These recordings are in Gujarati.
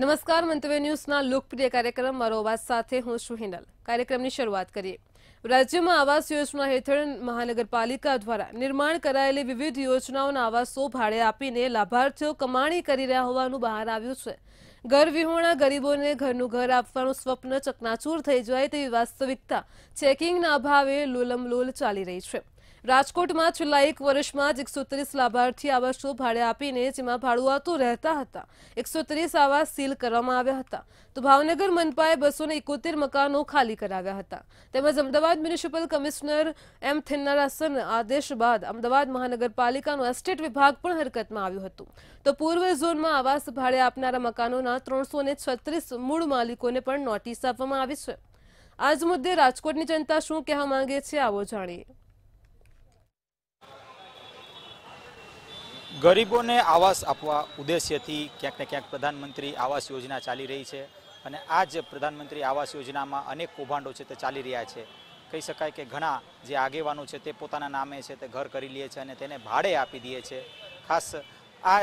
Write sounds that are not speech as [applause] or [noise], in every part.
નમસ્કાર મંતવ્ય ન્યૂઝના લોકપ્રિય કાર્યક્રમ મારો અવાજ સાથે હું છું હિનલ કાર્યક્રમની શરૂઆત કરીએ રાજ્યમાં આવાસ યોજના હેઠળ મહાનગરપાલિકા દ્વારા નિર્માણ કરાયેલી વિવિધ યોજનાઓના આવાસો ભાડે આપીને લાભાર્થીઓ કમાણી કરી રહ્યા હોવાનું બહાર આવ્યું છે ઘર વિહોણા ગરીબોને ઘરનું ઘર આપવાનું સ્વપ્ન ચકનાચૂર થઈ જાય તેવી વાસ્તવિકતા ચેકિંગના અભાવે લોલમલોલ ચાલી રહી છે રાજકોટમાં છેલ્લા એક વર્ષમાં જ એકસો ત્રીસ લાભાર્થી આવાસો ભાડે આપીને જેમાં ભાડુઆતો રહેતા હતા એકસો ત્રીસ આવાસ સીલ કરવામાં આવ્યા હતા તો ભાવનગર મનપાએ બસો એકોતેર મકાનો ખાલી કરાવ્યા હતા તેમજ Ahmedabad municipal commissioner M Thennarasan આદેશ બાદ અમદાવાદ મહાનગરપાલિકાનો એસ્ટેટ વિભાગ પણ હરકતમાં આવ્યું હતું તો પૂર્વ ઝોનમાં આવાસ ભાડે આપનારા મકાનોના ત્રણસો છત્રીસ મૂળ માલિકોને પણ નોટિસ આપવામાં આવી છે આજ મુદ્દે રાજકોટની જનતા શું કહેવા માંગે છે આવો જાણીએ ગરીબોને આવાસ આપવા ઉદ્દેશ્યથી ક્યાંક ને ક્યાંક પ્રધાનમંત્રી આવાસ યોજના ચાલી રહી છે અને આ જ પ્રધાનમંત્રી આવાસ યોજનામાં અનેક કૌભાંડો છે તે ચાલી રહ્યા છે કહી શકાય કે ઘણા જે આગેવાનો છે તે પોતાના નામે છે તે ઘર કરી લે છે અને તેને ભાડે આપી દે છે ખાસ આ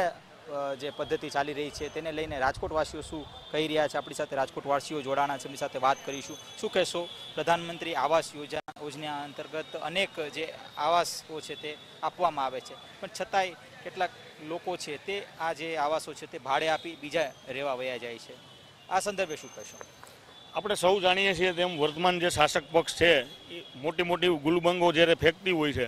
જે પદ્ધતિ ચાલી રહી છે તેને લઈને રાજકોટવાસીઓ શું કહી રહ્યા છે આપણી સાથે રાજકોટવાસીઓ જોડાણા છે એમની સાથે વાત કરીશું શું કહેશો પ્રધાનમંત્રી આવાસ યોજના યોજના અંતર્ગત અનેક જે આવાસો છે તે આપવામાં આવે છે પણ છતાંય કેટલાક લોકો છે તે આ જે આવાસો છે તે ભાડે આપી બીજા રહેવા વયા જાય છે આ સંદર્ભે શું કહેશો આપણે સૌ જાણીએ છીએ તેમ વર્તમાન જે શાસક પક્ષ છે એ મોટી મોટી ગુલબંગો જ્યારે ફેંકતી હોય છે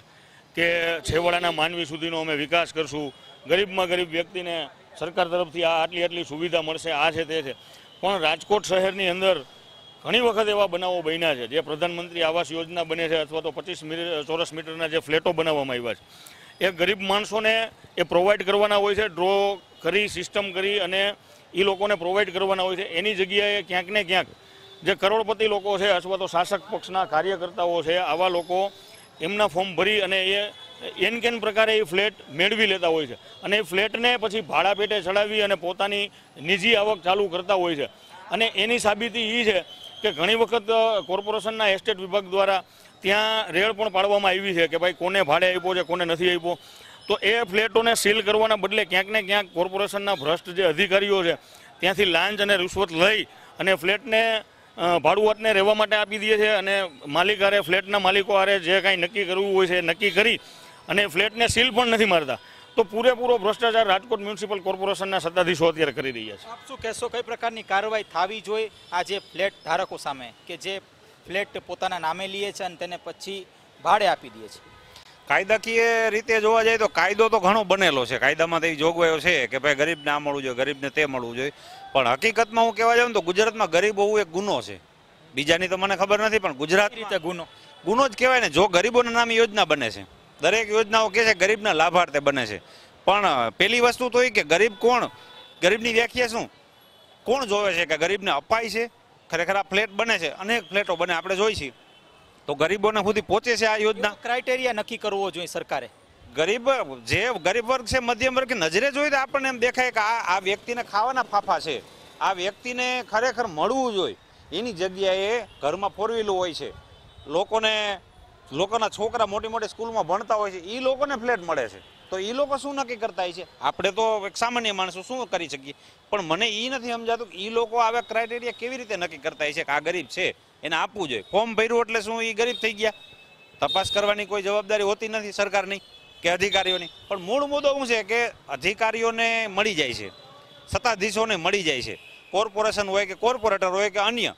કે છેવાડાના માનવી સુધીનો અમે વિકાસ કરશું ગરીબમાં ગરીબ વ્યક્તિને સરકાર તરફથી આ આટલી આટલી સુવિધા મળશે આ છે તે છે પણ રાજકોટ શહેરની અંદર ઘણી વખત એવા બનાવો બન્યા છે જે પ્રધાનમંત્રી આવાસ યોજના બને છે અથવા તો પચીસ ચોરસ મીટરના જે ફ્લેટો બનાવવામાં આવ્યા છે એ ગરીબ માણસોને એ પ્રોવાઈડ કરવાના હોય છે ડ્રો કરી સિસ્ટમ કરી અને એ લોકોને પ્રોવાઈડ કરવાના હોય છે એની જગ્યાએ ક્યાંક ને ક્યાંક જે કરોડપતિ લોકો છે અથવા તો શાસક પક્ષના કાર્યકર્તાઓ છે આવા લોકો એમના ફોર્મ ભરી અને એ એન કેન પ્રકારે એ ફ્લેટ મેળવી લેતા હોય છે અને એ ફ્લેટને પછી ભાડા પેટે ચડાવી અને પોતાની નિજી આવક ચાલુ કરતા હોય છે અને એની સાબિતી એ છે કે ઘણી વખત કોર્પોરેશનના એસ્ટેટ વિભાગ દ્વારા ત્યાં રેડ પણ પાડવામાં આવી છે કે ભાઈ કોને ભાડે આપ્યો છે કોને નથી આપ્યો તો એ ફ્લેટોને સીલ કરવાના બદલે ક્યાંક ને ક્યાંક કોર્પોરેશનના ભ્રષ્ટ જે અધિકારીઓ છે ત્યાંથી લાંચ અને રિશ્વત લઈ અને ફ્લેટને ભાડુઆતને રહેવા માટે આપી દે છે અને માલિક હારે ફ્લેટના માલિકો હારે જે કાંઈ નક્કી કરવું હોય છે નક્કી કરી અને ફ્લેટને સીલ પણ નથી મારતા તો પૂરેપૂરો ભ્રષ્ટાચાર રાજકોટ મ્યુનિસિપલ કોર્પોરેશનના સત્તાધીશો અત્યારે કરી રહ્યા છે આપ શું કહેશો કઈ પ્રકારની કાર્યવાહી થવી જોઈએ આ જે ફ્લેટ ધારકો સામે કે જે ફ્લેટ પોતાના નામે લઈએ છે અને તેને પછી ભાડે આપી દે છે કાયદાકીય રીતે જોવા જાય તો કાયદો તો ઘણો બનેલો છે કાયદામાં તો એ જોગવાઈઓ છે કે ભાઈ ગરીબને આ મળવું જોઈએ ગરીબને તે મળવું જોઈએ પણ હકીકતમાં હું કહેવા જાઉં તો ગુજરાતમાં ગરીબ હોવું એક ગુનો છે બીજાની તો મને ખબર નથી પણ ગુજરાત રીતે ગુનો ગુનો જ કહેવાય ને જો ગરીબોના નામે યોજના બને છે દરેક યોજનાઓ કહે છે ગરીબના લાભાર્થે બને છે પણ પેલી વસ્તુ તો એ કે ગરીબ કોણ ગરીબની વ્યાખ્યા શું કોણ જોવે છે કે ગરીબને અપાય છે ખરેખર આ ફ્લેટ બને છે અનેક ફ્લેટો બને આપણે જોઈ છીએ તો ગરીબોને સુધી પહોંચે છે આ યોજના ક્રાઇટેરિયા નક્કી કરવો જોઈએ સરકારે ગરીબ જે ગરીબ વર્ગ છે મધ્યમ વર્ગ નજરે જોઈએ આપણને એમ દેખાય કે આ આ વ્યક્તિને ખાવાના ફાફા છે આ વ્યક્તિને ખરેખર મળવું જોઈએ એની જગ્યાએ ઘરમાં ફોર વ્હીલું હોય છે લોકોને લોકોના છોકરા મોટી મોટી સ્કૂલમાં ભણતા હોય છે એ લોકોને ફ્લેટ મળે છે તો એ લોકો શું નક્કી કરતા હોય છે આપણે તો એક સામાન્ય માણસો શું કરી શકીએ પણ મને એ નથી સમજાતું કે એ લોકો આવા ક્રાઇટેરિયા કેવી રીતે નક્કી કરતા હોય છે કે આ ગરીબ છે એને આપવું જોઈએ ફોર્મ ભર્યું એટલે શું એ ગરીબ થઈ ગયા તપાસ કરવાની કોઈ જવાબદારી હોતી નથી સરકારની કે અધિકારીઓની પણ મૂળ મુદ્દો શું છે કે અધિકારીઓને મળી જાય છે સત્તાધીશોને મળી જાય છે કોર્પોરેશન હોય કે કોર્પોરેટર હોય કે અન્ય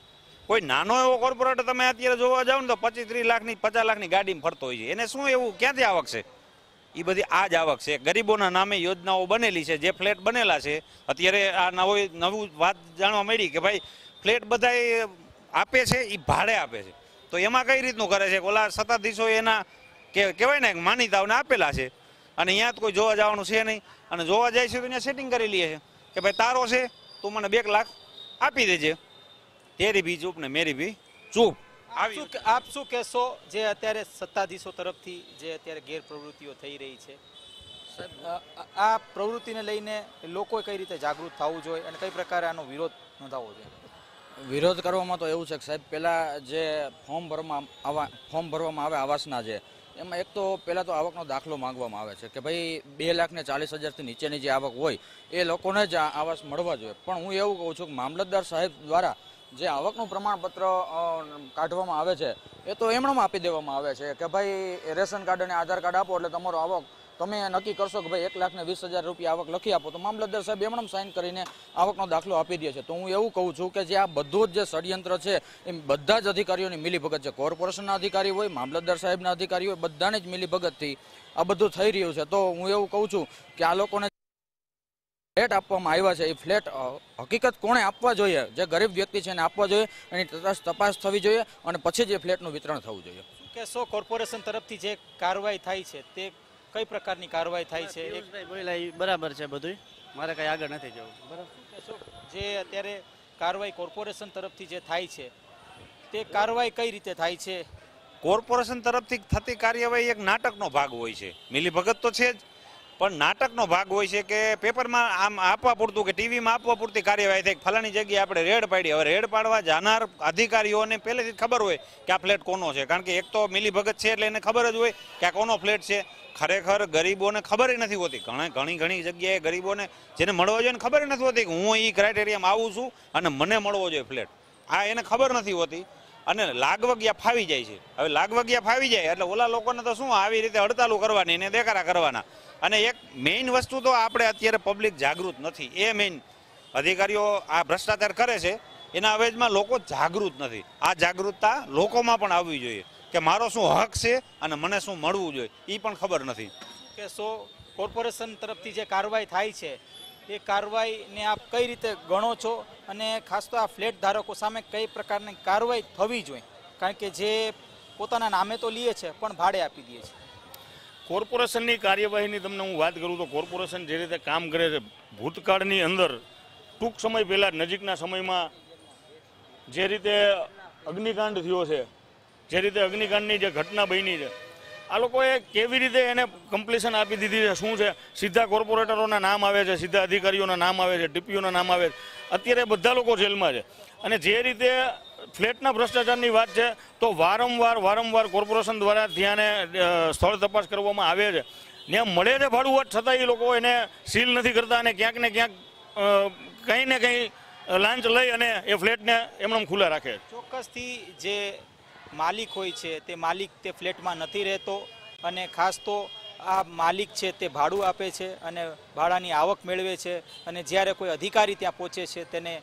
કોઈ નાનો એવો કોર્પોરેટર તમે અત્યારે જોવા જાઓ ને તો પચીસ ત્રીસ લાખની પચાસ લાખની ગાડીમાં ફરતો હોય છે એને શું એવું ક્યાંથી આવક છે એ બધી આ જ આવક છે ગરીબોના નામે યોજનાઓ બનેલી છે જે ફ્લેટ બનેલા છે અત્યારે આ નવો નવું વાત જાણવા મળી કે ભાઈ ફ્લેટ બધાએ આપે છે એ ભાડે આપે છે તો એમાં કઈ રીતનું કરે છે ઓલા સત્તાધીશો એના કે કહેવાય ને માનીતાઓને આપેલા છે અને અહીંયા તો કોઈ જોવા જવાનું છે નહીં અને જોવા જાય છે તો અહીંયા સેટિંગ કરી લઈએ છે કે ભાઈ તારો છે તું મને બે લાખ આપી દેજે તેરી બી ચૂપ ને મેરી બી ચૂપ આપ શું કહેશો જે અત્યારે સત્તાધીશો તરફથી જે અત્યારે ગેરપ્રવૃત્તિઓ થઈ રહી છે આ પ્રવૃત્તિને લઈને લોકોએ કઈ રીતે જાગૃત થવું જોઈએ અને કઈ પ્રકારે આનો વિરોધ નોંધાવવો જોઈએ વિરોધ કરવામાં તો એવું છે કે સાહેબ પહેલાં જે ફોર્મ ભરવામાં આવા ફોર્મ ભરવામાં આવે આવાસના જે એમાં એક તો પહેલાં તો આવકનો દાખલો માંગવામાં આવે છે કે ભાઈ બે લાખને ચાલીસ હજારથી નીચેની જે આવક હોય એ લોકોને જ આવાસ મળવા જોઈએ પણ હું એવું કહું છું કે મામલતદાર સાહેબ દ્વારા જે આવકનું પ્રમાણપત્ર કાઢવામાં આવે છે એ તો એમણે આપી દેવામાં આવે છે કે ભાઈ રેશન કાર્ડ અને આધાર કાર્ડ આપો એટલે તમારો આવક તમે નક્કી કરશો કે ભાઈ એક લાખ ને વીસ હજાર રૂપિયા આવક લખી આપો તો મામલતદાર સાહેબ એમણે સાઇન કરીને આવકનો દાખલો આપી દે છે તો હું એવું કહું છું કે જે આ બધું જે ષડયંત્ર છે એ બધા જ અધિકારીઓની મિલીભગત છે કોર્પોરેશનના અધિકારી હોય મામલતદાર સાહેબના અધિકારી હોય બધાને જ મિલીભગતથી આ બધું થઈ રહ્યું છે તો હું એવું કહું છું કે આ લોકોને ફ્લેટ આપવામાં આવ્યા છે એ ફ્લેટ હકીકત કોણે આપવા જોઈએ જે ગરીબ વ્યક્તિ છે એને આપવા જોઈએ એની તપાસ થવી જોઈએ અને પછી જ એ ફ્લેટનું વિતરણ થવું જોઈએ કે કેસો કોર્પોરેશન તરફથી જે કાર્યવાહી થાય છે તે કઈ પ્રકારની કારવાઈ થાય છે બરાબર છે બધું મારે કંઈ આગળ નથી જવું બરાબર જે અત્યારે કાર્યવાહી કોર્પોરેશન તરફથી જે થાય છે તે કાર્યવાહી કઈ રીતે થાય છે કોર્પોરેશન તરફથી થતી કાર્યવાહી એક નાટકનો ભાગ હોય છે મિલીભગત તો છે જ પણ નાટકનો ભાગ હોય છે કે પેપરમાં આમ આપવા પૂરતું કે ટીવીમાં આપવા પૂરતી કાર્યવાહી થઈ ફલાની જગ્યાએ આપણે રેડ પાડી હવે રેડ પાડવા જનાર અધિકારીઓને પહેલેથી ખબર હોય કે આ ફ્લેટ કોનો છે કારણ કે એક તો મિલીભગત છે એટલે એને ખબર જ હોય કે આ કોનો ફ્લેટ છે ખરેખર ગરીબોને ખબર નથી હોતી ઘણા ઘણી ઘણી જગ્યાએ ગરીબોને જેને મળવા જોઈએ ખબર નથી હોતી કે હું એ ક્રાઇટેરિયામાં આવું છું અને મને મળવો જોઈએ ફ્લેટ આ એને ખબર નથી હોતી અને લાગવગ્યા ફાવી જાય છે હવે લાગવગ્યા ફાવી જાય એટલે ઓલા લોકોને તો શું આવી રીતે હડતાલુ કરવાની એને દેખારા કરવાના અને એક મેઇન વસ્તુ તો આપણે અત્યારે પબ્લિક જાગૃત નથી એ મેઇન અધિકારીઓ આ ભ્રષ્ટાચાર કરે છે એના અવેજમાં લોકો જાગૃત નથી આ જાગૃતતા લોકોમાં પણ આવવી જોઈએ કે મારો શું હક છે અને મને શું મળવું જોઈએ એ પણ ખબર નથી કે સો કોર્પોરેશન તરફથી જે કાર્યવાહી થાય છે એ કાર્યવાહીને આપ કઈ રીતે ગણો છો અને ખાસ તો આ ફ્લેટ ધારકો સામે કઈ પ્રકારની કાર્યવાહી થવી જોઈએ કારણ કે જે પોતાના નામે તો લે છે પણ ભાડે આપી દે છે કોર્પોરેશનની કાર્યવાહીની તમને હું વાત કરું તો કોર્પોરેશન જે રીતે કામ કરે છે ભૂતકાળની અંદર ટૂંક સમય પહેલાં નજીકના સમયમાં જે રીતે અગ્નિકાંડ થયો છે જે રીતે અગ્નિકાંડની જે ઘટના બની છે આ લોકોએ કેવી રીતે એને કમ્પ્લીશન આપી દીધી છે શું છે સીધા કોર્પોરેટરોના નામ આવે છે સીધા અધિકારીઓના નામ આવે છે ડીપીઓના નામ આવે છે અત્યારે બધા લોકો જેલમાં છે અને જે રીતે ફ્લેટના ભ્રષ્ટાચારની વાત છે તો વારંવાર વારંવાર કોર્પોરેશન દ્વારા ત્યાંને સ્થળ તપાસ કરવામાં આવે છે ત્યાં મળે છે ભાડું છતાં એ લોકો એને સીલ નથી કરતા અને ક્યાંક ને ક્યાંક કંઈ ને કંઈ લાંચ લઈ અને એ ફ્લેટને એમણે ખુલ્લા રાખે ચોક્કસથી જે માલિક હોય છે તે માલિક તે ફ્લેટમાં નથી રહેતો અને ખાસ તો આ માલિક છે તે ભાડું આપે છે અને ભાડાની આવક મેળવે છે અને જ્યારે કોઈ અધિકારી ત્યાં પહોંચે છે તેને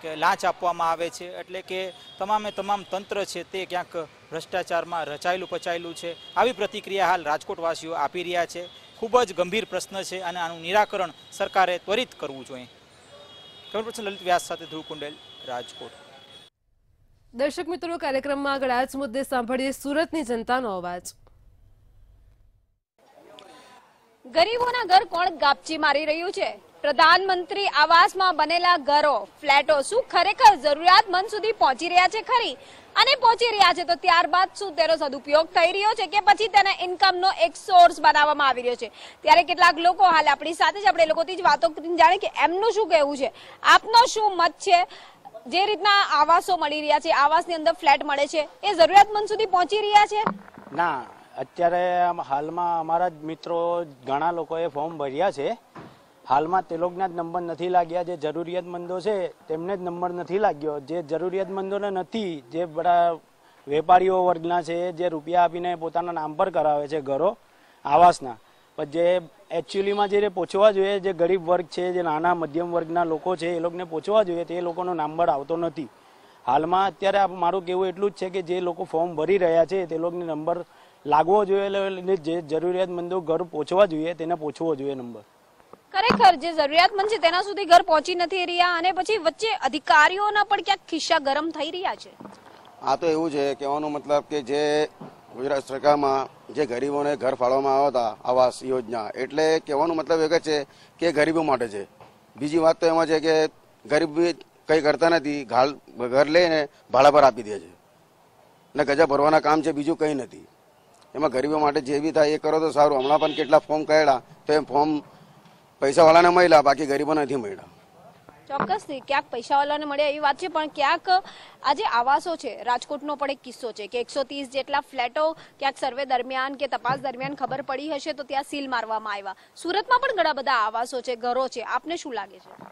કે લાંચ આપવામાં આવે છે એટલે કે તમામે તમામ તંત્ર છે તે ક્યાંક ભ્રષ્ટાચારમાં રચાયેલું પચાયેલું છે આવી પ્રતિક્રિયા હાલ રાજકોટવાસીઓ આપી રહ્યા છે ખૂબ જ ગંભીર પ્રશ્ન છે અને આનું નિરાકરણ સરકારે ત્વરિત કરવું જોઈએ ખબર પડશે લલિત વ્યાસ સાથે ધ્રુવ કુંડેલ રાજકોટ દર્શક મિત્રો કાર્યક્રમમાં આગળ આજ મુદ્દે સાંભળીએ સુરતની જનતાનો અવાજ ગરીબોના ઘર કોણ ગાપચી મારી રહ્યું છે પ્રધાનમંત્રી આવાસમાં બનેલા ઘરો ફ્લેટો શું ખરેખર જરૂરિયાતમંદ સુધી પહોંચી રહ્યા છે ખરી અને પહોંચી રહ્યા છે તો ત્યારબાદ શું તેનો સદુપયોગ થઈ રહ્યો છે કે પછી તેના ઇન્કમનો એક સોર્સ બનાવવામાં આવી રહ્યો છે ત્યારે કેટલાક લોકો હાલ આપણી સાથે જ આપણે લોકોથી જ વાતો કરીને જાણે કે એમનું શું કહેવું છે આપનો શું મત છે જે રીતના આવાસો મળી રહ્યા છે આવાસની અંદર ફ્લેટ મળે છે એ જરૂરિયાતમંદ સુધી પહોંચી રહ્યા છે ના અત્યારે હાલમાં અમારા જ મિત્રો ઘણા લોકોએ ફોર્મ ભર્યા છે હાલમાં તે લોકોના જ નંબર નથી લાગ્યા જે જરૂરિયાતમંદો છે તેમને જ નંબર નથી લાગ્યો જે જરૂરિયાતમંદોને નથી જે બધા વેપારીઓ વર્ગના છે જે રૂપિયા આપીને પોતાના નામ પર કરાવે છે ઘરો આવાસના પણ જે એકચ્યુઅલીમાં જે પહોંચવા જોઈએ જે ગરીબ વર્ગ છે જે નાના મધ્યમ વર્ગના લોકો છે એ લોકોને પહોંચવા જોઈએ તે લોકોનો નંબર આવતો નથી હાલમાં અત્યારે મારું કહેવું એટલું જ છે કે જે લોકો ફોર્મ ભરી રહ્યા છે તે લોકોને નંબર લાગવો જોઈએ જે જરૂરિયાતમંદો ઘર પહોંચવા જોઈએ તેને પહોંચવો જોઈએ નંબર ખરેખર જે જરૂરિયાતમંદ છે તેના સુધી ઘર પહોંચી નથી રહ્યા અને પછી વચ્ચે અધિકારીઓના પણ ક્યાંક ખિસ્સા ગરમ થઈ રહ્યા છે આ તો એવું છે કહેવાનો મતલબ કે જે ગુજરાત સરકારમાં જે ગરીબોને ઘર ફાળવામાં આવ્યા હતા આવાસ યોજના એટલે કહેવાનો મતલબ એક જ છે કે ગરીબો માટે છે બીજી વાત તો એમાં છે કે ગરીબ કંઈ કરતા નથી ઘાલ ઘર લઈને ભાડા પર આપી દે છે ને ગજા ભરવાના કામ છે બીજું કંઈ નથી એમાં ગરીબો માટે જે બી થાય એ કરો તો સારું હમણાં પણ કેટલા ફોર્મ કહેલા તો એ ફોર્મ પૈસાવાળાને મળ્યા બાકી ગરીબોને નથી મળ્યા ચોક્કસથી ક્યાંક પૈસાવાલાને મળે એવી વાત છે પણ ક્યાંક આજે આવાસો છે રાજકોટનો પણ એક કિસ્સો છે કે એકસો જેટલા ફ્લેટો ક્યાંક સર્વે દરમિયાન કે તપાસ દરમિયાન ખબર પડી હશે તો ત્યાં સીલ મારવામાં આવ્યા સુરતમાં પણ ઘણા બધા આવાસો છે ઘરો છે આપને શું લાગે છે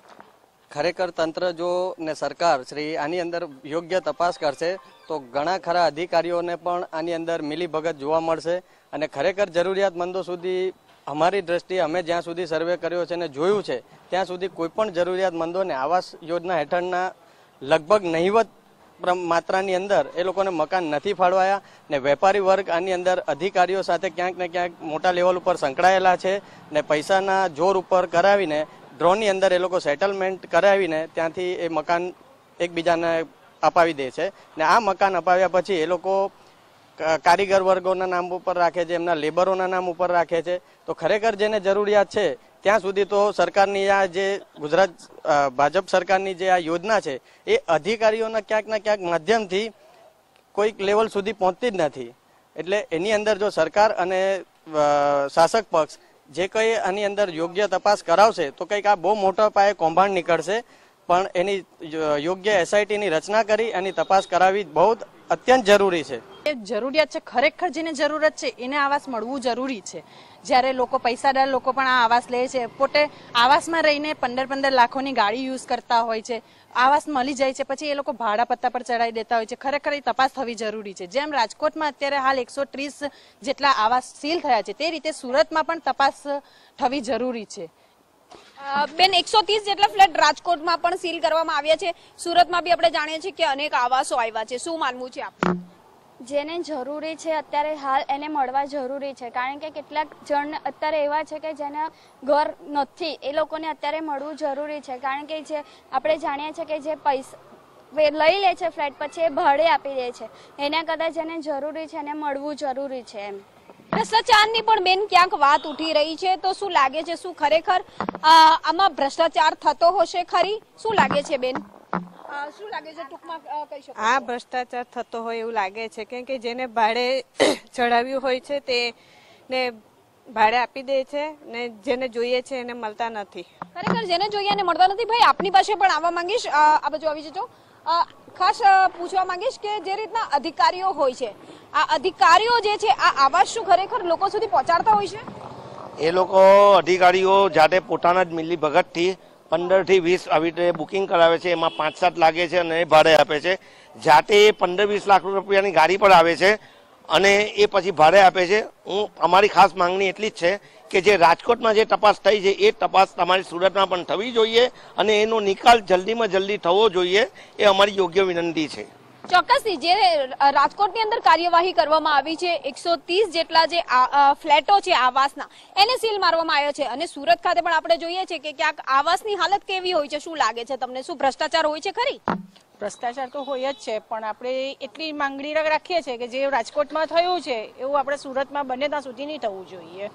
ખરેખર તંત્ર જો ને સરકાર શ્રી આની અંદર યોગ્ય તપાસ કરશે તો ઘણા ખરા અધિકારીઓને પણ આની અંદર મિલીભગત જોવા મળશે અને ખરેખર જરૂરિયાતમંદો સુધી અમારી દ્રષ્ટિએ અમે જ્યાં સુધી સર્વે કર્યો છે અને જોયું છે ત્યાં સુધી કોઈપણ જરૂરિયાતમંદોને આવાસ યોજના હેઠળના લગભગ નહીવત માત્રાની અંદર એ લોકોને મકાન નથી ફાળવાયા ને વેપારી વર્ગ આની અંદર અધિકારીઓ સાથે ક્યાંક ને ક્યાંક મોટા લેવલ ઉપર સંકળાયેલા છે ને પૈસાના જોર ઉપર કરાવીને ડ્રોનની અંદર એ લોકો સેટલમેન્ટ કરાવીને ત્યાંથી એ મકાન એકબીજાને અપાવી દે છે ને આ મકાન અપાવ્યા પછી એ લોકો કારીગર વર્ગોના નામ ઉપર રાખે છે એમના લેબરોના નામ ઉપર રાખે છે તો ખરેખર જેને જરૂરિયાત છે ત્યાં સુધી તો સરકારની આ જે ગુજરાત ભાજપ સરકારની જે આ યોજના છે એ અધિકારીઓના ક્યાંક ને ક્યાંક માધ્યમથી કોઈક લેવલ સુધી પહોંચતી જ નથી એટલે એની અંદર જો સરકાર અને શાસક પક્ષ જે કંઈ આની અંદર યોગ્ય તપાસ કરાવશે તો કંઈક આ બહુ મોટો પાયે કૌભાંડ નીકળશે પણ એની યોગ્ય એસઆઈટીની રચના કરી એની તપાસ કરાવી બહુ અત્યંત જરૂરી છે એ જરૂરિયાત છે ખરેખર જેને જરૂરત છે એને આવાસ મળવું જરૂરી છે જ્યારે લોકો પૈસાદાર લોકો પણ આ આવાસ લે છે પોતે આવાસમાં રહીને પંદર પંદર લાખોની ગાડી યુઝ કરતા હોય છે આવાસ મળી જાય છે પછી એ લોકો ભાડા પત્તા પર ચડાવી દેતા હોય છે ખરેખર એ તપાસ થવી જરૂરી છે જેમ રાજકોટમાં અત્યારે હાલ એકસો ત્રીસ જેટલા આવાસ સીલ થયા છે તે રીતે સુરતમાં પણ તપાસ થવી જરૂરી છે બેન એકસો ત્રીસ જેટલા ફ્લેટ રાજકોટમાં પણ સીલ કરવામાં આવ્યા છે સુરતમાં બી આપણે જાણીએ છીએ કે અનેક આવાસો આવ્યા છે શું માનવું છે આપનું જેને જરૂરી છે અત્યારે હાલ એને મળવા જરૂરી છે કારણ કે કેટલાક જણ અત્યારે એવા છે કે જેને ઘર નથી એ લોકોને અત્યારે મળવું જરૂરી છે કારણ કે જે આપણે જાણીએ છીએ કે જે પૈસા લઈ લે છે ફ્લેટ પછી એ ભાડે આપી દે છે એના કદાચ જેને જરૂરી છે એને મળવું જરૂરી છે એમ ભ્રષ્ટાચારની પણ બેન ક્યાંક વાત ઉઠી રહી છે તો શું લાગે છે શું ખરેખર આમાં ભ્રષ્ટાચાર થતો હશે ખરી શું લાગે છે બેન શું લાગે છે ટૂંકમાં કહી આ ભ્રષ્ટાચાર થતો હોય એવું લાગે છે કેમ કે જેને ભાડે [coughs] ચડાવ્યું હોય છે તે ને ભાડે આપી દે છે ને જેને જોઈએ છે એને મળતા નથી ખરેખર જેને જોઈએ એને મળતા નથી ભાઈ આપની પાસે પણ આવવા માંગીશ આ બાજુ આવી જજો ખાસ પૂછવા માંગીશ કે જે રીતના અધિકારીઓ હોય છે આ અધિકારીઓ જે છે આ આવાજ શું ખરેખર લોકો સુધી પહોંચાડતા હોય છે એ લોકો અધિકારીઓ જાતે પોતાના જ મિલી ભગતથી પંદરથી વીસ આવી રીતે બુકિંગ કરાવે છે એમાં પાંચ સાત લાગે છે અને ભાડે આપે છે જાતે એ પંદર વીસ લાખ રૂપિયાની ગાડી પર આવે છે અને એ પછી ભાડે આપે છે હું અમારી ખાસ માંગણી એટલી જ છે કે જે રાજકોટમાં જે તપાસ થઈ છે એ તપાસ તમારી સુરતમાં પણ થવી જોઈએ અને એનો નિકાલ જલ્દીમાં જલ્દી થવો જોઈએ એ અમારી યોગ્ય વિનંતી છે ચોક્કસથી જે રાજકોટની અંદર કાર્યવાહી કરવામાં આવી છે એકસો જેટલા જે ફ્લેટો છે આવાસના એને સીલ મારવામાં આવ્યો છે અને સુરત ખાતે પણ આપણે જોઈએ છીએ કે ક્યાંક આવાસની હાલત કેવી હોય છે શું લાગે છે તમને શું ભ્રષ્ટાચાર હોય છે ખરી ભ્રષ્ટાચાર તો હોય જ છે પણ આપણે એટલી માંગણી રાખીએ છીએ કે જે રાજકોટમાં થયું છે એવું આપણે સુરતમાં બને ત્યાં સુધી નહીં થવું જોઈએ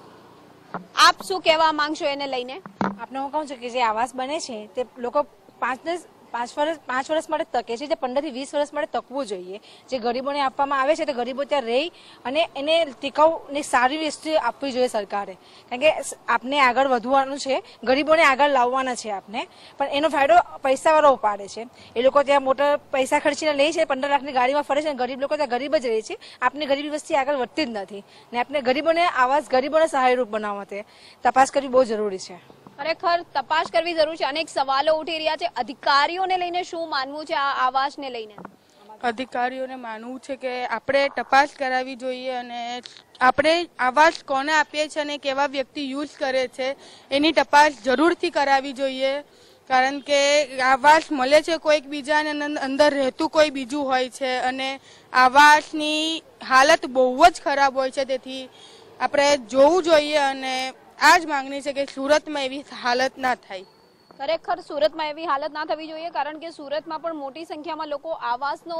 આપ શું કહેવા માંગશો એને લઈને આપને હું કહું છું કે જે આવાસ બને છે તે લોકો પાંચ દસ પાંચ વર્ષ પાંચ વર્ષ માટે તકે છે જે પંદરથી વીસ વર્ષ માટે તકવું જોઈએ જે ગરીબોને આપવામાં આવે છે તે ગરીબો ત્યાં રહી અને એને ટીકાઉની સારી વસ્તુ આપવી જોઈએ સરકારે કારણ કે આપને આગળ વધવાનું છે ગરીબોને આગળ લાવવાના છે આપને પણ એનો ફાયદો પૈસાવાળો ઉપાડે છે એ લોકો ત્યાં મોટા પૈસા ખર્ચીને લે છે પંદર લાખની ગાડીમાં ફરે છે અને ગરીબ લોકો ત્યાં ગરીબ જ રહે છે આપની ગરીબી વસ્તી આગળ વધતી જ નથી ને આપણે ગરીબોને આવાસ ગરીબોને સહાયરૂપ બનાવવા માટે તપાસ કરવી બહુ જરૂરી છે ખરેખર તપાસ કરવી જરૂર છે અનેક સવાલો ઉઠી રહ્યા છે અધિકારીઓને લઈને શું માનવું છે આ આવાસને લઈને અધિકારીઓને માનવું છે કે આપણે તપાસ કરાવી જોઈએ અને આપણે આવાસ કોને આપીએ છીએ અને કેવા વ્યક્તિ યુઝ કરે છે એની તપાસ જરૂરથી કરાવી જોઈએ કારણ કે આવાસ મળે છે કોઈક બીજાને અંદર રહેતું કોઈ બીજું હોય છે અને આવાસની હાલત બહુ જ ખરાબ હોય છે તેથી આપણે જોવું જોઈએ અને આ જ માંગણી છે કે સુરતમાં એવી હાલત ના થાય ખરેખર સુરતમાં એવી હાલત ના થવી જોઈએ કારણ કે સુરતમાં પણ મોટી સંખ્યામાં લોકો આવાસનો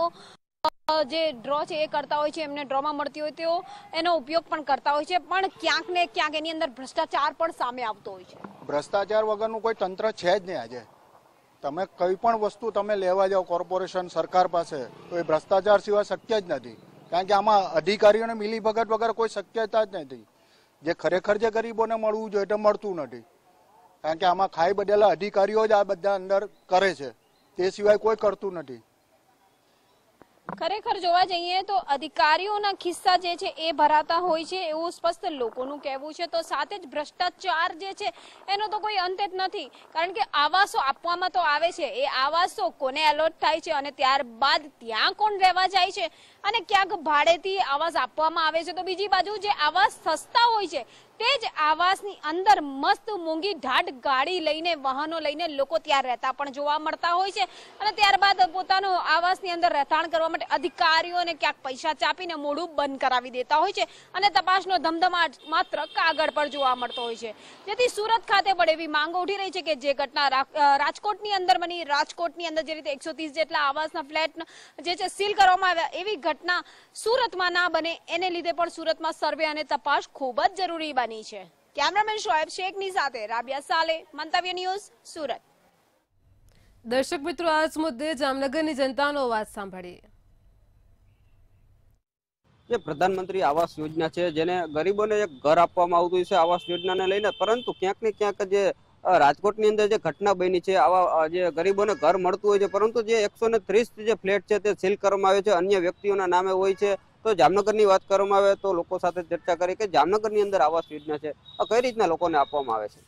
જે ડ્રો છે એ કરતા હોય છે એમને ડ્રોમાં મળતી હોય તેઓ એનો ઉપયોગ પણ કરતા હોય છે પણ ક્યાંક ને ક્યાંક એની અંદર ભ્રષ્ટાચાર પણ સામે આવતો હોય છે ભ્રષ્ટાચાર વગરનું કોઈ તંત્ર છે જ નહીં આજે તમે કઈ પણ વસ્તુ તમે લેવા જાઓ કોર્પોરેશન સરકાર પાસે તો એ ભ્રષ્ટાચાર સિવાય શક્ય જ નથી કારણ કે આમાં અધિકારીઓને મિલીભગત વગર કોઈ શક્યતા જ નથી જે ખરેખર જે ગરીબોને મળવું જોઈએ તે મળતું નથી કારણ કે આમાં ખાઈ બદલેલા અધિકારીઓ જ આ બધા અંદર કરે છે તે સિવાય કોઈ કરતું નથી ખરેખર જોવા જઈએ તો અધિકારીઓના ખિસ્સા જે છે એ ભરાતા હોય છે એવું સ્પષ્ટ લોકોનું કહેવું છે તો સાથે જ ભ્રષ્ટાચાર જે છે એનો તો કોઈ અંત જ નથી કારણ કે આવાસો આપવામાં તો આવે છે એ આવાસો કોને એલોટ થાય છે અને ત્યારબાદ ત્યાં કોણ રહેવા જાય છે અને ક્યાંક ભાડેથી આવાસ આપવામાં આવે છે તો બીજી બાજુ જે આવાસ સસ્તા હોય છે તે જ આવાસની અંદર મસ્ત મોંઘી ઢાઢ ગાડી લઈને વાહનો લઈને લોકો ત્યાં રહેતા પણ જોવા મળતા હોય છે અને ત્યારબાદ પોતાનો આવાસની અંદર રહેઠાણ કરવા માટે અધિકારીઓને ક્યાંક પૈસા ચાપીને મોડું બંધ કરાવી દેતા હોય છે અને તપાસનો ધમધમાટ માત્ર કાગળ પર જોવા મળતો હોય છે જેથી સુરત ખાતે પણ એવી માંગ ઉઠી રહી છે કે જે ઘટના રાજકોટની અંદર બની રાજકોટની અંદર જે રીતે એકસો જેટલા આવાસના ફ્લેટ જે છે સીલ કરવામાં આવ્યા એવી ઘટના સુરતમાં ના બને એને લીધે પણ સુરતમાં સર્વે અને તપાસ ખૂબ જ જરૂરી બની છે કેમેરામેન શોએબ શેખની સાથે રાબિયા સાલે મંતવ્ય ન્યૂઝ સુરત દર્શક મિત્રો આજ મુદ્દે જામનગરની જનતાનો અવાજ સાંભળીએ જે પ્રધાનમંત્રી આવાસ યોજના છે જેને ગરીબોને એક ઘર આપવામાં આવતું છે આવાસ યોજનાને લઈને પરંતુ ક્યાંક ને ક્યાંક જે રાજકોટની અંદર જે ઘટના બની છે આવા જે ગરીબોને ઘર મળતું હોય છે પરંતુ જે એકસો જે ફ્લેટ છે તે સીલ કરવામાં આવે છે અન્ય વ્યક્તિઓના નામે હોય છે તો જામનગરની વાત કરવામાં આવે તો લોકો સાથે ચર્ચા કરી કે જામનગરની અંદર આવાસ યોજના છે કઈ રીતના લોકોને આપવામાં આવે છે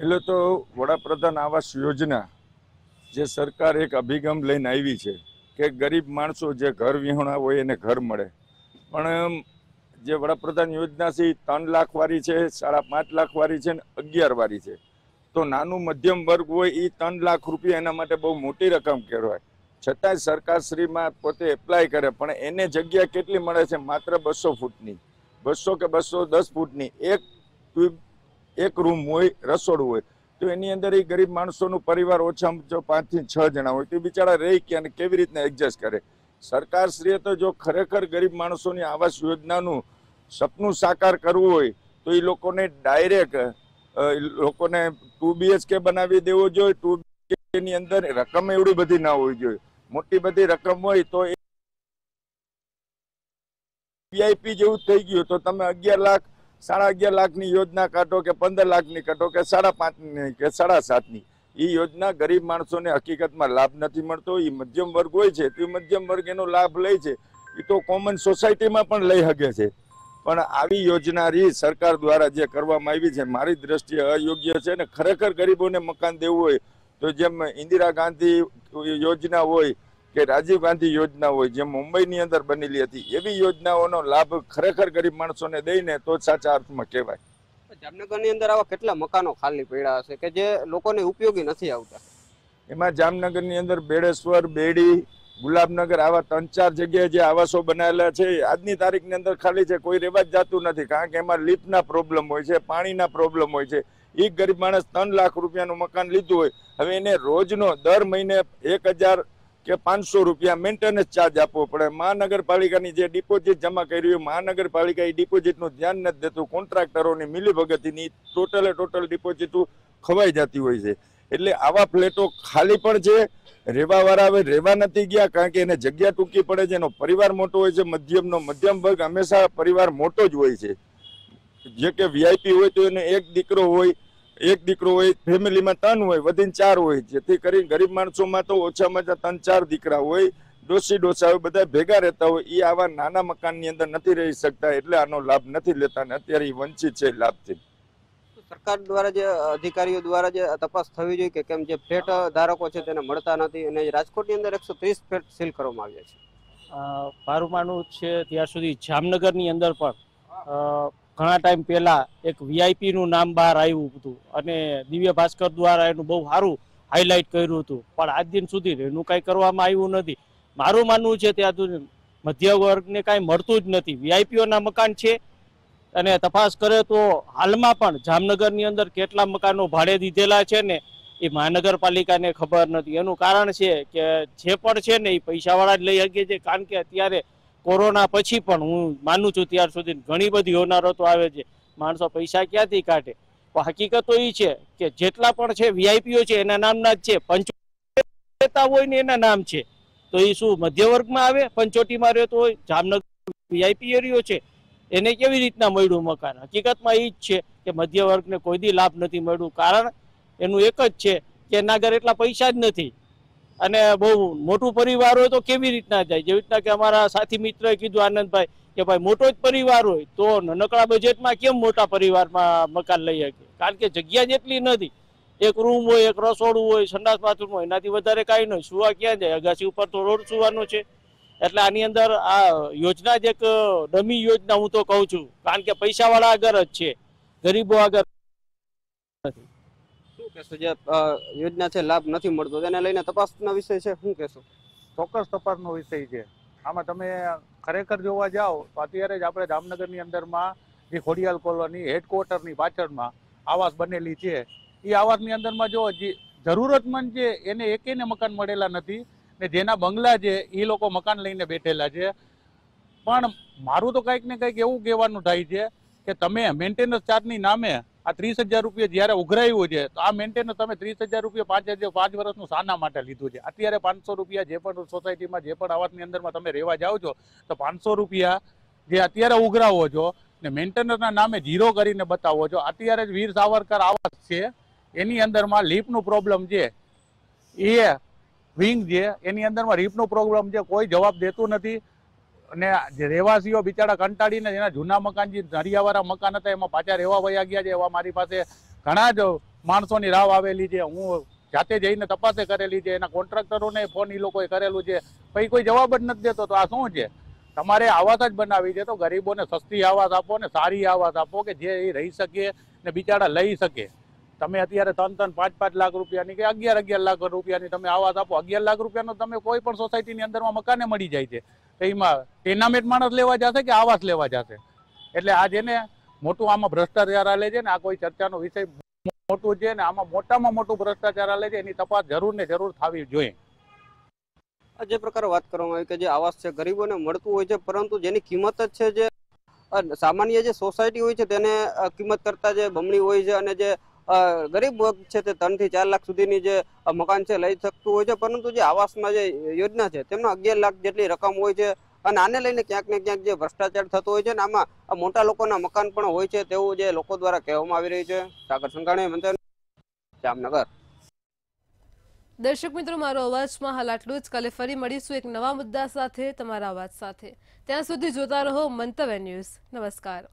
એટલે તો વડાપ્રધાન આવાસ યોજના જે સરકાર એક અભિગમ લઈને આવી છે કે ગરીબ માણસો જે ઘર વિહોણા હોય એને ઘર મળે પણ જે વડાપ્રધાન યોજના છે એ ત્રણ લાખવાળી છે સાડા પાંચ લાખવાળી છે અને અગિયાર વાળી છે તો નાનું મધ્યમ વર્ગ હોય એ ત્રણ લાખ રૂપિયા એના માટે બહુ મોટી રકમ કહેવાય છતાંય સરકારશ્રીમાં પોતે એપ્લાય કરે પણ એને જગ્યા કેટલી મળે છે માત્ર બસો ફૂટની બસો કે બસો દસ ફૂટની એક એક રૂમ હોય રસોડું હોય તો એની અંદર એ ગરીબ માણસોનું પરિવાર ઓછામાં જો પાંચથી છ જણા હોય તો બિચારા રહી કે અને કેવી રીતના એડજસ્ટ કરે સરકારશ્રીએ તો જો ખરેખર ગરીબ માણસોની આવાસ યોજનાનું સપનું સાકાર કરવું હોય તો એ લોકોને ડાયરેક્ટ લોકોને ટુ બીએચકે બનાવી દેવો જોઈએ ટુ ની અંદર રકમ એવડી બધી ના હોવી જોઈએ મોટી બધી રકમ હોય તો વીઆઈપી જેવું થઈ ગયું તો તમે અગિયાર લાખ સાડા અગિયાર લાખની યોજના કાઢો કે પંદર લાખની કાઢો કે સાડા પાંચની કે સાડા સાતની એ યોજના ગરીબ માણસોને હકીકતમાં લાભ નથી મળતો એ મધ્યમ વર્ગ હોય છે તે મધ્યમ વર્ગ એનો લાભ લે છે એ તો કોમન સોસાયટીમાં પણ લઈ શકે છે પણ આવી યોજના રી સરકાર દ્વારા જે કરવામાં આવી છે મારી દ્રષ્ટિએ અયોગ્ય છે અને ખરેખર ગરીબોને મકાન દેવું હોય તો જેમ ઇન્દિરા ગાંધી યોજના હોય કે રાજીવ ગાંધી યોજના હોય જેમ મુંબઈની અંદર બનેલી હતી એવી યોજનાઓનો લાભ ખરેખર ગરીબ માણસોને દઈને તો સાચા અર્થમાં કહેવાય જામનગરની અંદર આવા કેટલા મકાનો ખાલી પડ્યા હશે કે જે લોકોને ઉપયોગી નથી આવતા એમાં જામનગરની અંદર બેડેશ્વર બેડી ગુલાબનગર આવા ત્રણ ચાર જગ્યાએ જે આવાસો બનાવેલા છે આજની તારીખની અંદર ખાલી છે કોઈ રહેવા જ જાતું નથી કારણ કે એમાં લીપના પ્રોબ્લેમ હોય છે પાણીના પ્રોબ્લેમ હોય છે એક ગરીબ માણસ ત્રણ લાખ રૂપિયાનું મકાન લીધું હોય હવે એને રોજનો દર મહિને એક હજાર કે પાંચસો રૂપિયા મેન્ટેનન્સ ચાર્જ આપવો પડે મહાનગરપાલિકાની જે ડિપોઝિટ જમા કરી હોય મહાનગરપાલિકા એ ડિપોઝિટનું ધ્યાન નથી દેતું કોન્ટ્રાક્ટરોની મિલીભગતની ટોટલે ટોટલ ડિપોઝિટ ખવાઈ જતી હોય છે એટલે આવા ફ્લેટો ખાલી પણ છે રહેવાવાળા હવે રહેવા નથી ગયા કારણ કે એને જગ્યા ટૂંકી પડે છે એનો પરિવાર મોટો હોય છે મધ્યમનો મધ્યમ વર્ગ હંમેશા પરિવાર મોટો જ હોય છે જે કે વીઆઈપી હોય તો એને એક દીકરો હોય એક દીકરો હોય ફેમિલીમાં ત્રણ હોય વધીને ચાર હોય જેથી કરી ગરીબ માણસોમાં તો ઓછામાં ઓછા ત્રણ ચાર દીકરા હોય ડોસી ડોસા હોય બધા ભેગા રહેતા હોય એ આવા નાના મકાનની અંદર નથી રહી શકતા એટલે આનો લાભ નથી લેતા અને અત્યારે એ વંચિત છે લાભથી સરકાર દ્વારા જે અધિકારીઓ દ્વારા જે તપાસ થવી જોઈએ કે કેમ જે ફ્લેટ ધારકો છે તેને મળતા નથી અને રાજકોટની અંદર એકસો ત્રીસ ફ્લેટ સીલ કરવામાં આવ્યા છે મારું માનવું છે ત્યાં સુધી જામનગરની અંદર પણ ઘણા ટાઈમ પહેલા એક વીઆઈપીનું નામ બહાર આવ્યું હતું અને દિવ્ય ભાસ્કર દ્વારા એનું બહુ સારું હાઇલાઇટ કર્યું હતું પણ આજ દિન સુધી એનું કાંઈ કરવામાં આવ્યું નથી મારું માનવું છે ત્યાં મધ્ય વર્ગને કાંઈ મળતું જ નથી વીઆઈપીઓના મકાન છે અને તપાસ કરે તો હાલમાં પણ જામનગરની અંદર કેટલા મકાનો ભાડે દીધેલા છે ને એ મહાનગરપાલિકાને ખબર નથી એનું કારણ છે કે જે પણ છે ને એ પૈસાવાળા જ લઈ શકીએ છે કારણ કે અત્યારે કોરોના પછી પણ હું માનું છું ત્યાર સુધી ઘણી બધી હોનારતો આવે છે માણસો પૈસા ક્યાંથી કાઢે તો હકીકત તો એ છે કે જેટલા પણ છે વીઆઈપીઓ છે એના નામના જ છે પંચોતા હોય ને એના નામ છે તો એ શું મધ્યવર્ગમાં આવે પંચોટીમાં રહેતો હોય જામનગર વીઆઈપી એરિયો છે એને કેવી રીતના મળ્યું મકાન હકીકતમાં એ જ છે કે મધ્ય વર્ગને કોઈ દી લાભ નથી મળ્યું કારણ એનું એક જ છે કે એના ઘરે એટલા પૈસા જ નથી અને બહુ મોટું પરિવાર હોય તો કેવી રીતના જાય જેવી રીતના કે અમારા સાથી મિત્રએ કીધું આનંદભાઈ કે ભાઈ મોટો જ પરિવાર હોય તો નાનકડા બજેટમાં કેમ મોટા પરિવારમાં મકાન લઈ શકે કારણ કે જગ્યા જેટલી નથી એક રૂમ હોય એક રસોડું હોય સંડાસ બાથરૂમ હોય એનાથી વધારે કાંઈ નહીં સુવા ક્યાં જાય અગાસી ઉપર તો રોડ સુવાનો છે એટલે આની અંદર આ યોજના જ એક ડમી યોજના હું તો કહું છું કારણ કે પૈસાવાળા આગળ જ છે ગરીબો આગળ નથી શું કહેશો જે યોજના છે લાભ નથી મળતો તેને લઈને તપાસનો વિષય છે શું કહેશો ચોક્કસ તપાસનો વિષય છે આમાં તમે ખરેખર જોવા જાઓ તો અત્યારે જ આપણે જામનગરની અંદરમાં જે ખોડિયાલ કોલોની હેડક્વાર્ટરની પાછળમાં આવાસ બનેલી છે એ આવાસની અંદરમાં જો જરૂરતમંદ છે એને એકેને મકાન મળેલા નથી ને જેના બંગલા છે એ લોકો મકાન લઈને બેઠેલા છે પણ મારું તો કંઈક ને કંઈક એવું કહેવાનું થાય છે કે તમે મેન્ટેનન્સ ચાર્જની નામે આ ત્રીસ હજાર રૂપિયા જ્યારે ઉઘરાયું છે તો આ મેન્ટેનન્સ તમે ત્રીસ હજાર રૂપિયા પાંચ હજાર પાંચ વર્ષનું સાના માટે લીધું છે અત્યારે પાંચસો રૂપિયા જે પણ સોસાયટીમાં જે પણ આવાસની અંદરમાં તમે રહેવા જાઓ છો તો પાંચસો રૂપિયા જે અત્યારે ઉઘરાવો છો ને મેન્ટેનન્સના નામે ઝીરો કરીને બતાવો છો અત્યારે જ વીર સાવરકર આવાસ છે એની અંદરમાં લીપનું પ્રોબ્લેમ છે એ વિંગ છે એની અંદરમાં રીફનો પ્રોગ્રામ છે કોઈ જવાબ દેતું નથી અને જે રહેવાસીઓ બિચારા કંટાળીને એના જૂના મકાન જે નરિયાવાળા મકાન હતા એમાં પાછા રહેવા વયા ગયા છે એવા મારી પાસે ઘણા જ માણસોની રાવ આવેલી છે હું જાતે જઈને તપાસે કરેલી છે એના કોન્ટ્રાક્ટરોને ફોન એ લોકોએ કરેલું છે પછી કોઈ જવાબ જ નથી દેતો તો આ શું છે તમારે આવાસ જ બનાવી છે તો ગરીબોને સસ્તી આવાસ આપો ને સારી આવાસ આપો કે જે એ રહી શકે ને બિચારા લઈ શકે તમે અત્યારે ત્રણ ત્રણ પાંચ પાંચ લાખ રૂપિયાની કે અગિયાર અગિયાર લાખ રૂપિયાની તમે આવાસ આપો અગિયાર લાખ રૂપિયાનો તમે કોઈ પણ સોસાયટીની અંદરમાં મકાને મળી જાય છે તો એમાં ટેનામેન્ટ માણસ લેવા જશે કે આવાસ લેવા જશે એટલે આ જેને મોટું આમાં ભ્રષ્ટાચાર આલે છે ને આ કોઈ ચર્ચાનો વિષય મોટું છે ને આમાં મોટામાં મોટું ભ્રષ્ટાચાર આલે છે એની તપાસ જરૂર ને જરૂર થવી જોઈએ જે પ્રકારે વાત કરવામાં આવી કે જે આવાસ છે ગરીબોને મળતું હોય છે પરંતુ જેની કિંમત જ છે જે સામાન્ય જે સોસાયટી હોય છે તેને કિંમત કરતાં જે બમણી હોય છે અને જે ગરીબ વર્ગ છે તે ત્રણ થી ચાર લાખ સુધીની જે મકાન છે લઈ શકતું હોય છે પરંતુ જે આવાસમાં જે યોજના છે તેમનો અગિયાર લાખ જેટલી રકમ હોય છે અને આને લઈને ક્યાંક ને ક્યાંક જે ભ્રષ્ટાચાર થતો હોય છે આમાં મોટા લોકોના મકાન પણ હોય છે તેવું જે લોકો દ્વારા કહેવામાં આવી રહ્યું છે સાગર સંઘાણી મંત્ર જામનગર દર્શક મિત્રો મારો અવાજમાં હાલ આટલું જ કાલે ફરી મળીશું એક નવા મુદ્દા સાથે તમારા અવાજ સાથે ત્યાં સુધી જોતા રહો મંતવ્ય ન્યૂઝ નમસ્કાર